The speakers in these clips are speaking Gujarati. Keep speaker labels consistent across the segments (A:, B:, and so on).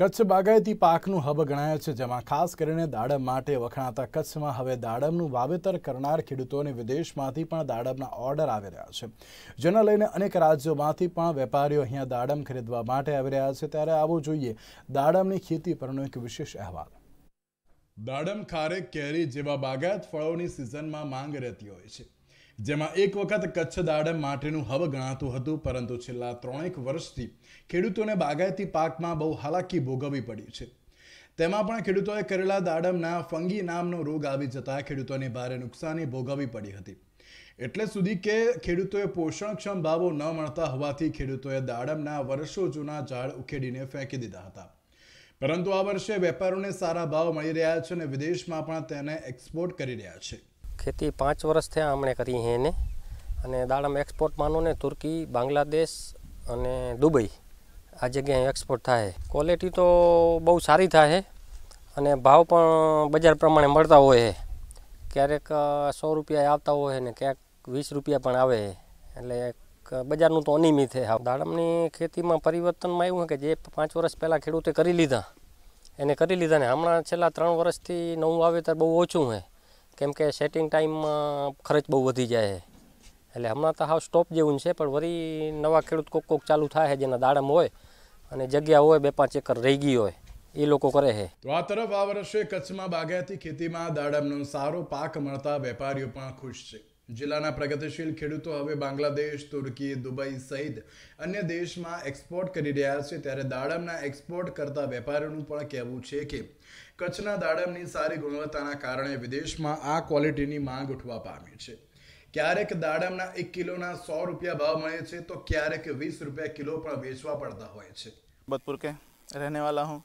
A: કચ્છ બાગાયતી પાકનું હબ ગણાય છે જેમાં ખાસ કરીને દાડમ માટે વખણાતા કચ્છમાં હવે દાડમનું વાવેતર કરનાર ખેડૂતોને વિદેશમાંથી પણ દાડમના ઓર્ડર આવી રહ્યા છે જેના લઈને અનેક રાજ્યોમાંથી પણ વેપારીઓ અહીંયા દાડમ ખરીદવા માટે આવી રહ્યા છે ત્યારે આવો જોઈએ દાડમની ખેતી પરનો એક વિશેષ અહેવાલ દાડમ ખારેક કેરી જેવા બાગાયત ફળોની સિઝનમાં માંગ રહેતી હોય છે જેમાં એક વખત કચ્છ દાડમ માટેનું હવ ગણાતું હતું પરંતુ છેલ્લા ત્રણેક વર્ષથી ખેડૂતોને બાગાયતી પાકમાં બહુ હાલાકી ભોગવવી પડી છે તેમાં પણ ખેડૂતોએ કરેલા દાડમના ફંગી નામનો રોગ આવી જતા ખેડૂતોને ભારે નુકસાની ભોગવવી પડી હતી એટલે સુધી કે ખેડૂતોએ પોષણક્ષમ ભાવો ન મળતા હોવાથી ખેડૂતોએ દાડમના વર્ષો જૂના ઝાડ ઉખેડીને ફેંકી દીધા હતા પરંતુ આ વર્ષે વેપારોને સારા ભાવ મળી રહ્યા છે અને વિદેશમાં પણ તેને એક્સપોર્ટ કરી રહ્યા છે
B: ખેતી પાંચ વર્ષ થયા હમણે કરી એને અને દાડમ એક્સપોર્ટ માનો ને તુર્કી બાંગ્લાદેશ અને દુબઈ આ જગ્યાએ એક્સપોર્ટ થાય ક્વોલિટી તો બહુ સારી થાય અને ભાવ પણ બજાર પ્રમાણે મળતા હોય છે ક્યારેક સો રૂપિયા આવતા હોય ને ક્યાંક વીસ રૂપિયા પણ આવે એટલે બજારનું તો અનિમિત છે દાડમની ખેતીમાં પરિવર્તનમાં એવું કે જે પાંચ વર્ષ પહેલાં ખેડૂતે કરી લીધા એને કરી લીધા ને હમણાં છેલ્લા ત્રણ વર્ષથી નવું વાવેતર બહુ ઓછું છે કેમ કે સેટિંગ ટાઈમમાં ખર્ચ બહુ વધી જાય છે એટલે હમણાં તો હાવ સ્ટોપ જેવું છે પણ વળી નવા ખેડૂત કોક કોક ચાલુ થાય છે જેના દાડમ હોય અને જગ્યા હોય બે પાંચ એકર રહી ગઈ હોય એ લોકો કરે છે
A: તો આ તરફ આ વર્ષે કચ્છમાં બાગાયતી ખેતીમાં દાડમનો સારો પાક મળતા વેપારીઓ પણ ખુશ છે જિલ્લાના પ્રગતિશીલ ખેડૂતો હવે બાંગ્લાદેશ તુર્કી દુબઈ સહિત અન્ય દેશમાં એક્સપોર્ટ કરી રહ્યા છે ત્યારે દાડમના એક્સપોર્ટ કરતા વેપારીઓનું પણ કહેવું છે કે કચ્છના દાડમની સારી ગુણવત્તાના કારણે વિદેશમાં આ ક્વોલિટીની માંગ ઉઠવા પામી છે ક્યારેક દાડમના એક કિલોના સો રૂપિયા ભાવ મળે છે તો ક્યારેક વીસ રૂપિયા કિલો પણ વેચવા પડતા
C: હોય છે બદપુર કે રહેને વાલા હું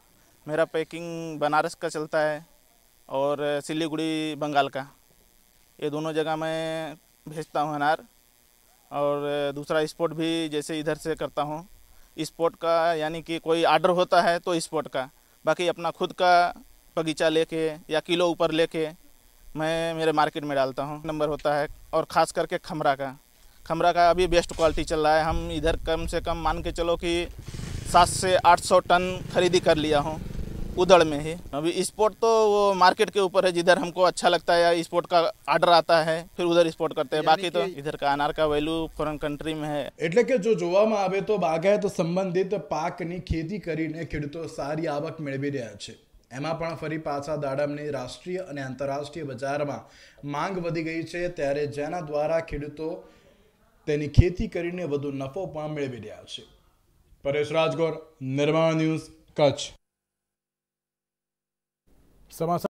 C: મેરા પેકિંગ બનારસ કા ચલતા હૈ और सिलीगुड़ी बंगाल का ये दोनों जगह मैं भेजता हूँ अनार और दूसरा स्पोर्ट भी जैसे इधर से करता हूँ स्पोर्ट का यानी कि कोई आर्डर होता है तो स्पोर्ट का बाकी अपना खुद का बगीचा लेके या किलो ऊपर लेके मैं मेरे मार्केट में डालता हूँ नंबर होता है और ख़ास करके खमरा का खमरा का अभी बेस्ट क्वालिटी चल रहा है हम इधर कम से कम मान के चलो कि सात से आठ सौ टन खरीदी कर लिया हूँ उदड़ में है अभी स्पोर्ट तो मार्केट के ऊपर है जिधर हमको अच्छा लगता है स्पोर्ट का ऑर्डर आता है फिर उधर स्पोर्ट करते हैं બાકી તો ઇધર કા અનાર કા વેલ્યુ ફોરેન કન્ટ્રી મે હે
A: એટલે કે જો જોવામાં આવે તો બાગાય તો સંબંધિત પાકની ખેતી કરીને ખેડૂતો સારી આવક મેળવી રહ્યા છે એમાં પણ ફરી પાછા દાડમની રાષ્ટ્રીય અને આંતરરાષ્ટ્રીય બજારમાં માંગ વધી ગઈ છે ત્યારે જેના દ્વારા ખેડૂતો તેની ખેતી કરીને વધુ નફો પણ મેળવી રહ્યા છે પરેશ
C: રાજગોર નિર્માણ ન્યૂઝ કચ્છ Samasan